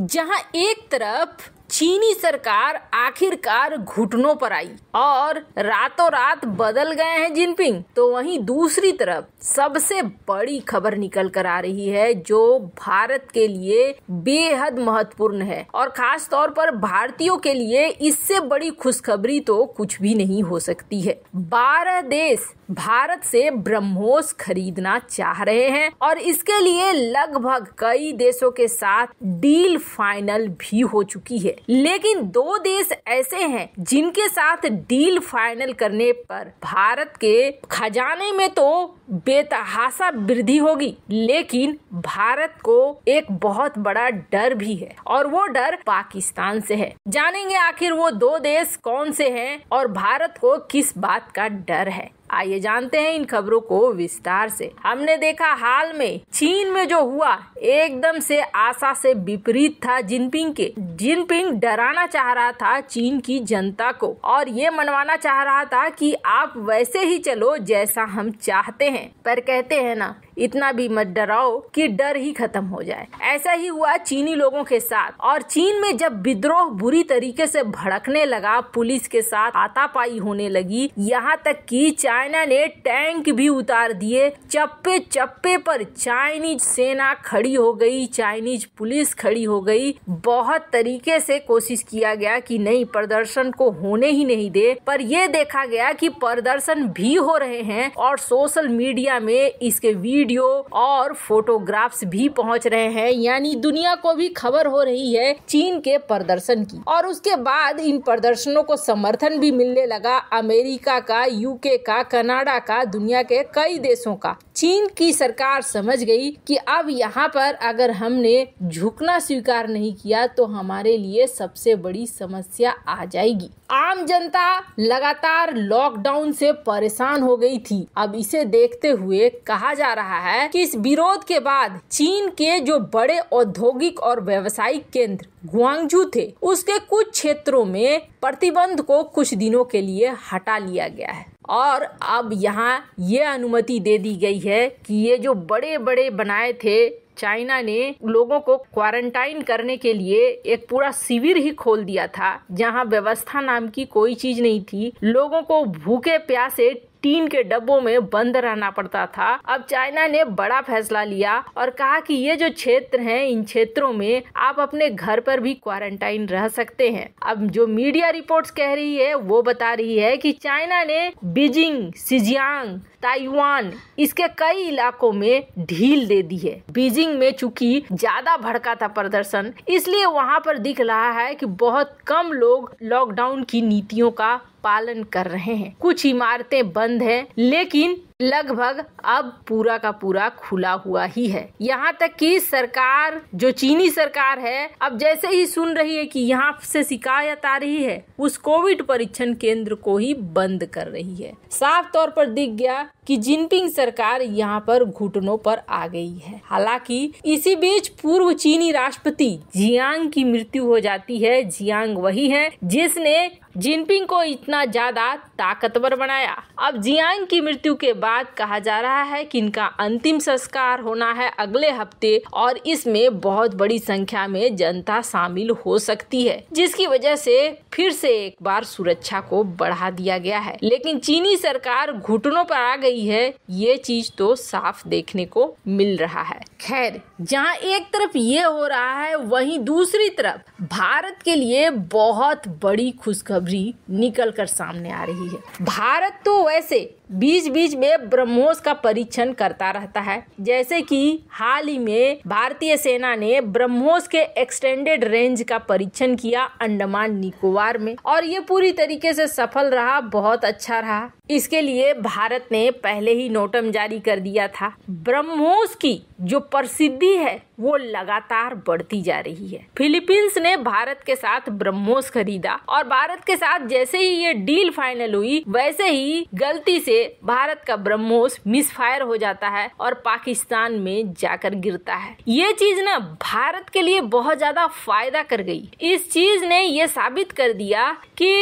जहां एक तरफ चीनी सरकार आखिरकार घुटनों पर आई और रातों रात बदल गए हैं जिनपिंग तो वहीं दूसरी तरफ सबसे बड़ी खबर निकल कर आ रही है जो भारत के लिए बेहद महत्वपूर्ण है और खास तौर पर भारतीयों के लिए इससे बड़ी खुशखबरी तो कुछ भी नहीं हो सकती है बारह देश भारत से ब्रह्मोस खरीदना चाह रहे हैं और इसके लिए लगभग कई देशों के साथ डील फाइनल भी हो चुकी है लेकिन दो देश ऐसे हैं जिनके साथ डील फाइनल करने पर भारत के खजाने में तो बेतहासा वृद्धि होगी लेकिन भारत को एक बहुत बड़ा डर भी है और वो डर पाकिस्तान से है जानेंगे आखिर वो दो देश कौन से हैं और भारत को किस बात का डर है आइए जानते हैं इन खबरों को विस्तार से हमने देखा हाल में चीन में जो हुआ एकदम से आशा से विपरीत था जिनपिंग के जिनपिंग डराना चाह रहा था चीन की जनता को और ये मनवाना चाह रहा था कि आप वैसे ही चलो जैसा हम चाहते हैं पर कहते हैं ना इतना भी मत डराओ कि डर ही खत्म हो जाए ऐसा ही हुआ चीनी लोगों के साथ और चीन में जब विद्रोह बुरी तरीके से भड़कने लगा पुलिस के साथ आतापाई होने लगी यहाँ तक कि चाइना ने टैंक भी उतार दिए चप्पे चप्पे पर चाइनीज सेना खड़ी हो गई चाइनीज पुलिस खड़ी हो गई बहुत तरीके से कोशिश किया गया कि नहीं प्रदर्शन को होने ही नहीं दे पर यह देखा गया कि प्रदर्शन भी हो रहे हैं और सोशल मीडिया में इसके वीडियो वीडियो और फोटोग्राफ्स भी पहुंच रहे हैं यानी दुनिया को भी खबर हो रही है चीन के प्रदर्शन की और उसके बाद इन प्रदर्शनों को समर्थन भी मिलने लगा अमेरिका का यूके का कनाडा का दुनिया के कई देशों का चीन की सरकार समझ गई कि अब यहाँ पर अगर हमने झुकना स्वीकार नहीं किया तो हमारे लिए सबसे बड़ी समस्या आ जाएगी आम जनता लगातार लॉकडाउन से परेशान हो गई थी अब इसे देखते हुए कहा जा रहा रहा है कि इस विरोध के बाद चीन के जो बड़े औद्योगिक और व्यवसायिक केंद्र गुआंगजू थे उसके कुछ क्षेत्रों में प्रतिबंध को कुछ दिनों के लिए हटा लिया गया है और अब यहाँ ये अनुमति दे दी गई है कि ये जो बड़े बड़े बनाए थे चाइना ने लोगों को क्वारंटाइन करने के लिए एक पूरा शिविर ही खोल दिया था जहां व्यवस्था नाम की कोई चीज नहीं थी लोगों को भूखे प्यासे टीन के डब्बों में बंद रहना पड़ता था अब चाइना ने बड़ा फैसला लिया और कहा कि ये जो क्षेत्र हैं इन क्षेत्रों में आप अपने घर पर भी क्वारंटाइन रह सकते हैं अब जो मीडिया रिपोर्ट्स कह रही है वो बता रही है कि चाइना ने बीजिंग सिजियांग ताइवान इसके कई इलाकों में ढील दे दी है बीजिंग में चूंकि ज्यादा भड़का था प्रदर्शन इसलिए वहां पर दिख रहा है कि बहुत कम लोग लॉकडाउन की नीतियों का पालन कर रहे हैं कुछ इमारतें बंद पसंद है लेकिन लगभग अब पूरा का पूरा खुला हुआ ही है यहाँ तक कि सरकार जो चीनी सरकार है अब जैसे ही सुन रही है कि यहाँ से शिकायत आ रही है उस कोविड परीक्षण केंद्र को ही बंद कर रही है साफ तौर पर दिख गया कि जिनपिंग सरकार यहाँ पर घुटनों पर आ गई है हालांकि इसी बीच पूर्व चीनी राष्ट्रपति जियांग की मृत्यु हो जाती है जियांग वही है जिसने जिनपिंग को इतना ज्यादा ताकतवर बनाया अब जियांग की मृत्यु के बाद बाद कहा जा रहा है कि इनका अंतिम संस्कार होना है अगले हफ्ते और इसमें बहुत बड़ी संख्या में जनता शामिल हो सकती है जिसकी वजह से फिर से एक बार सुरक्षा को बढ़ा दिया गया है लेकिन चीनी सरकार घुटनों पर आ गई है ये चीज तो साफ देखने को मिल रहा है खैर जहाँ एक तरफ ये हो रहा है वहीं दूसरी तरफ भारत के लिए बहुत बड़ी खुशखबरी निकल कर सामने आ रही है भारत तो वैसे बीच बीच में ब्रह्मोस का परीक्षण करता रहता है जैसे कि हाल ही में भारतीय सेना ने ब्रह्मोस के एक्सटेंडेड रेंज का परीक्षण किया अंडमान निकोबार में और ये पूरी तरीके से सफल रहा बहुत अच्छा रहा इसके लिए भारत ने पहले ही नोटम जारी कर दिया था ब्रह्मोस की जो प्रसिद्धि है वो लगातार बढ़ती जा रही है फिलीपींस ने भारत के साथ ब्रह्मोस खरीदा और भारत के साथ जैसे ही ये डील फाइनल हुई वैसे ही गलती से भारत का ब्रह्मोस मिसफायर हो जाता है और पाकिस्तान में जाकर गिरता है ये चीज ना भारत के लिए बहुत ज्यादा फायदा कर गई इस चीज ने ये साबित कर दिया कि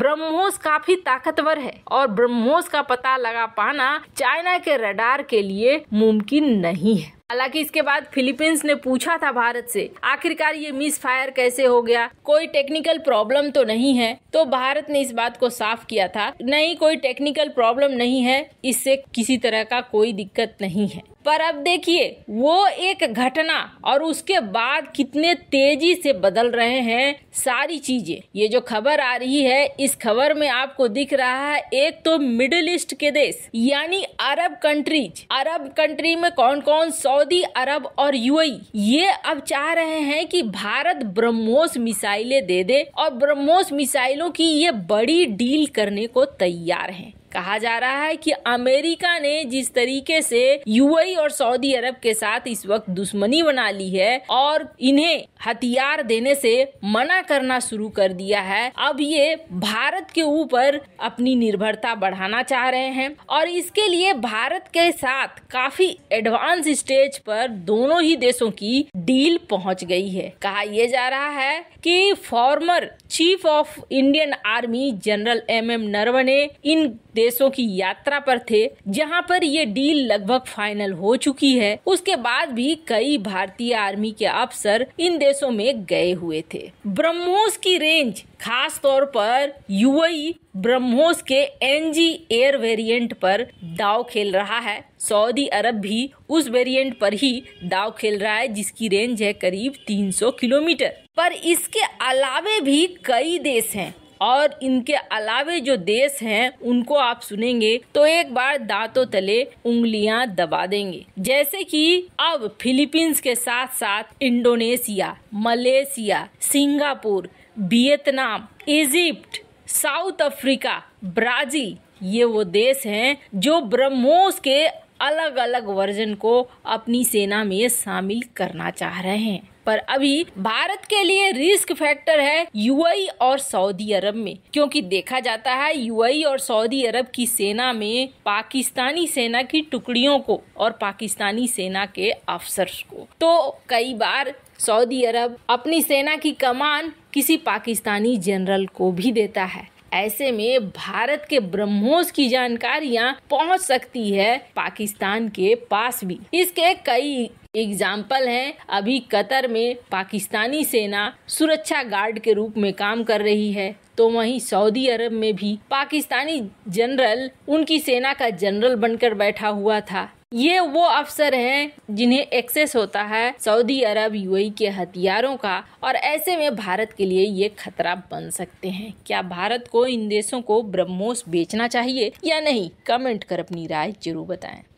ब्रह्मोस काफी ताकतवर है और थर्मोस का पता लगा पाना चाइना के रडार के लिए मुमकिन नहीं है हालांकि इसके बाद फिलीपींस ने पूछा था भारत से आखिरकार ये मिस फायर कैसे हो गया कोई टेक्निकल प्रॉब्लम तो नहीं है तो भारत ने इस बात को साफ किया था नहीं कोई टेक्निकल प्रॉब्लम नहीं है इससे किसी तरह का कोई दिक्कत नहीं है पर अब देखिए वो एक घटना और उसके बाद कितने तेजी से बदल रहे हैं सारी चीजें ये जो खबर आ रही है इस खबर में आपको दिख रहा है एक तो मिडिल ईस्ट के देश यानी अरब कंट्रीज अरब कंट्री में कौन कौन सऊदी अरब और यूएई e। ये अब चाह रहे हैं कि भारत ब्रह्मोस मिसाइलें दे दे और ब्रह्मोस मिसाइलों की ये बड़ी डील करने को तैयार है कहा जा रहा है कि अमेरिका ने जिस तरीके से यूएई और सऊदी अरब के साथ इस वक्त दुश्मनी बना ली है और इन्हें हथियार देने से मना करना शुरू कर दिया है अब ये भारत के ऊपर अपनी निर्भरता बढ़ाना चाह रहे हैं और इसके लिए भारत के साथ काफी एडवांस स्टेज पर दोनों ही देशों की डील पहुंच गई है कहा यह जा रहा है कि former chief of Indian army general M M Naravane इन देशों की यात्रा पर थे जहां पर ये डील लगभग फाइनल हो चुकी है उसके बाद भी कई भारतीय आर्मी के अफसर इन देशों में गए हुए थे ब्रह्मोस की रेंज खास तौर पर यूएई ब्रह्मोस के एनजी एयर वेरिएंट पर दाव खेल रहा है सऊदी अरब भी उस वेरिएंट पर ही दाव खेल रहा है जिसकी रेंज है करीब 300 किलोमीटर पर इसके अलावे भी कई देश हैं और इनके अलावे जो देश हैं उनको आप सुनेंगे तो एक बार दांतों तले उंगलियां दबा देंगे जैसे कि अब फिलीपींस के साथ साथ Indonesia Malaysia Singapore Vietnam Egypt South Africa Brazil ये वो देश हैं जो ब्रह्मोस के अलग अलग वर्जन को अपनी सेना में शामिल करना चाह रहे हैं पर अभी भारत के लिए रिस्क फैक्टर है यूएई और सऊदी अरब में क्योंकि देखा जाता है यूएई और सऊदी अरब की सेना में पाकिस्तानी सेना की टुकड़ियों को और पाकिस्तानी सेना के अफसर को तो कई बार सऊदी अरब अपनी सेना की कमान किसी पाकिस्तानी जनरल को भी देता है ऐसे में भारत के ब्रह्मोस की जानकारियां पहुंच सकती है पाकिस्तान के पास भी इसके कई एग्जाम्पल हैं अभी कतर में पाकिस्तानी सेना सुरक्षा गार्ड के रूप में काम कर रही है तो वहीं सऊदी अरब में भी पाकिस्तानी जनरल उनकी सेना का जनरल बनकर बैठा हुआ था ये वो अफसर हैं जिन्हें एक्सेस होता है सऊदी अरब यूएई के हथियारों का और ऐसे में भारत के लिए ये खतरा बन सकते हैं क्या भारत को इन देशों को ब्रह्मोस बेचना चाहिए या नहीं कमेंट कर अपनी राय जरूर बताएं